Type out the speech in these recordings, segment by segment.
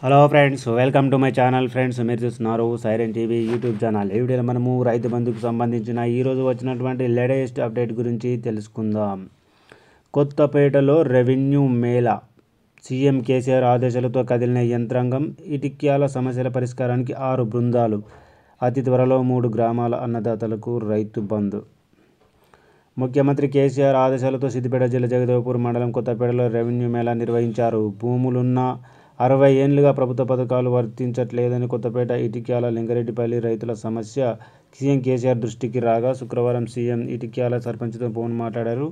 Hello friends welcome to my channel friends మీరు చూస్తున్నారు siren TV YouTube channel ఈ వీడియోలో మనము రైతు బంధుకు సంబంధించిన ఈరోజు వచ్చినటువంటి లేటెస్ట్ అప్డేట్ గురించి తెలుసుకుందాం కొత్తపేటలో రెవెన్యూ మేళా సీఎం కేసీఆర్ ఆదేశాలతో కదిలిన యంత్రాంగం ఇటిక్యాల సమస్యల పరిష్కారానికి ఆరు బృందాలు అతి త్వరలో మూడు గ్రామాల అన్నదాతలకు రైతు బంధు ముఖ్యమంత్రి కేసీఆర్ ఆదేశాలతో సిద్దిపేట జిల్లా జగదేవపూర్ మండలం కొత్తపేటలో రెవెన్యూ మేళా నిర్వహించారు భూములున్న అరవై ఏండ్లుగా ప్రభుత్వ పథకాలు వర్తించట్లేదని కొత్తపేట ఇటిక్యాల లింగరెడ్డిపల్లి రైతుల సమస్య సీఎం కేసీఆర్ దృష్టికి రాగా శుక్రవారం సీఎం ఇటిక్యాల సర్పంచ్తో ఫోన్ మాట్లాడారు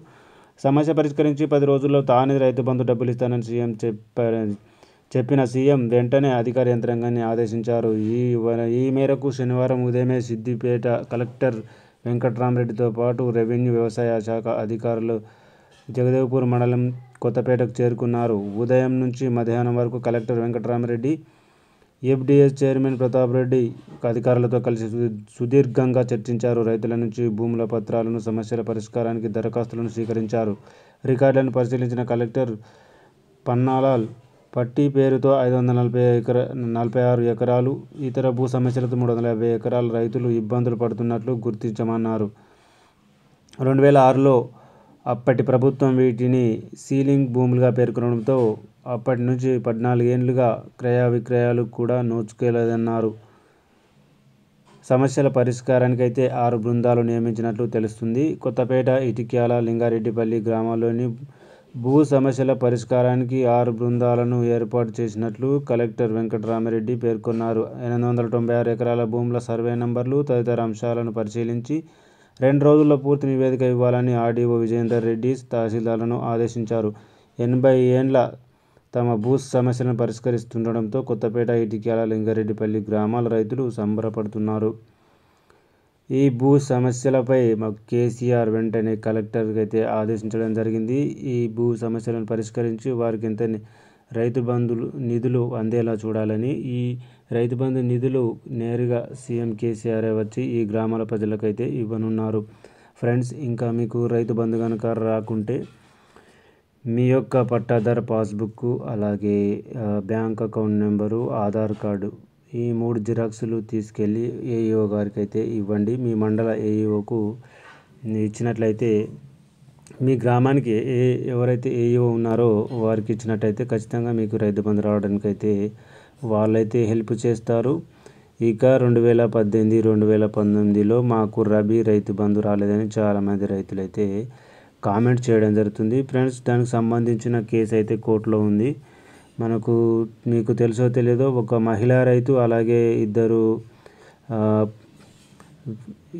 సమస్య పరిష్కరించి పది రోజుల్లో తానే రైతు బంధు డబ్బులు ఇస్తానని సీఎం చెప్పారు చెప్పిన సీఎం వెంటనే అధికార యంత్రాంగాన్ని ఆదేశించారు ఈ ఈ మేరకు శనివారం ఉదయమే సిద్దిపేట కలెక్టర్ వెంకట్రామరెడ్డితో పాటు రెవెన్యూ వ్యవసాయ శాఖ అధికారులు జగదేవ్పూర్ మండలం కొత్తపేటకు చేరుకున్నారు. ఉదయం నుంచి మధ్యాహ్నం వరకు collector Venkatarama Reddy FDS chairman Pratap Reddy అధికారులతో కలిసి సుదీర్ఘంగా చర్చించారు. రైతుల నుంచి భూముల పత్రాలను, సమస్యల పరిష్కారానికి దరఖాస్తులను స్వీకరించారు. రికార్డులను పరిశీలించిన కలెక్టర్ పన్నాలాల్, పట్టి పేరుతో ఐదు వందల నలభై నలభై ఆరు ఎకరాలు, ఇతర భూ సమస్యలతో మూడు వందల యాభై ఎకరాలు రైతులు ఇబ్బందులు పడుతున్నట్లు గుర్తించమన్నారు రెండు వేల ఆరులో అప్పటి ప్రభుత్వం వీటిని సీలింగ్ భూములుగా పేర్కొనడంతో అప్పటి నుంచి పద్నాలుగేండ్లుగా క్రయావిక్రయాలు విక్రయాలు కూడా నోచుకోలేదన్నారు. సమస్యల పరిష్కారానికైతే ఆరు బృందాలు నియమించినట్లు తెలుస్తుంది. కొత్తపేట, ఇటిక్యాల, లింగారెడ్డిపల్లి గ్రామాల్లోని భూ సమస్యల పరిష్కారానికి ఆరు బృందాలను ఏర్పాటు చేసినట్లు కలెక్టర్ వెంకటరామరెడ్డి పేర్కొన్నారు. ఎనిమిది వందల తొంభై ఆరు ఎకరాల భూముల సర్వే నంబర్లు తదితర అంశాలను పరిశీలించి రెండు రోజుల్లో పూర్తి నివేదిక ఇవ్వాలని ఆర్డీఓ విజయేందర్ రెడ్డి తహసీల్దార్లను ఆదేశించారు ఎనభై ఏండ్ల తమ భూ సమస్యలను పరిష్కరిస్తుండడంతో కొత్తపేట ఇటిక్యాల లింగారెడ్డిపల్లి గ్రామాల రైతులు సంబరపడుతున్నారు ఈ భూ సమస్యలపై కేసీఆర్ వెంటనే కలెక్టర్కి అయితే ఆదేశించడం జరిగింది ఈ భూ సమస్యలను పరిష్కరించి వారికి ఎంత రైతు బంధులు నిధులు అందేలా చూడాలని ఈ రైతు బంధు నిధులు నేరుగా సీఎం కేసీఆర్ వచ్చి ఈ గ్రామాల ప్రజలకైతే ఇవ్వనున్నారు ఫ్రెండ్స్ ఇంకా మీకు రైతు బంధు కనుక రాకుంటే మీ యొక్క పట్టాదారు పాస్బుక్ అలాగే bank account number Aadhaar card ఈ మూడు జిరాక్సులు తీసుకెళ్ళి ఏఈఓ గారికి అయితే ఇవ్వండి మీ మండల ఏఈఓకు ఇచ్చినట్లయితే మీ గ్రామానికి ఏ ఎవరైతే ఏఈఓ ఉన్నారో వారికి ఇచ్చినట్టయితే ఖచ్చితంగా మీకు రైతు బంధు రావడానికి అయితే వాళ్ళైతే హెల్ప్ చేస్తారు ఇక రెండు వేల పద్దెనిమిది రెండు వేల పంతొమ్మిదిలో మాకు రబీ రైతు బంధు రాలేదని చాలామంది రైతులైతే కామెంట్ చేయడం జరుగుతుంది ఫ్రెండ్స్ దానికి సంబంధించిన కేసు అయితే కోర్టులో ఉంది మనకు మీకు తెలుసో తెలియదో ఒక మహిళా రైతు అలాగే ఇద్దరు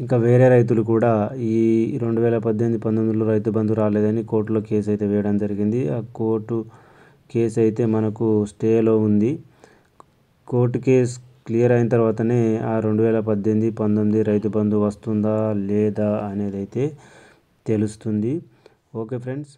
ఇంకా వేరే రైతులు కూడా ఈ రెండు వేల పద్దెనిమిది పంతొమ్మిదిలో రైతు బంధు రాలేదని కోర్టులో కేసు అయితే వేయడం జరిగింది ఆ కోర్టు కేసు అయితే మనకు స్టేలో ఉంది కోర్టు కేసు క్లియర్ అయిన తర్వాతనే ఆ రెండు వేల పద్దెనిమిది పంతొమ్మిది రైతు బంధు వస్తుందా లేదా అనేది అయితే తెలుస్తుంది ఓకే ఫ్రెండ్స్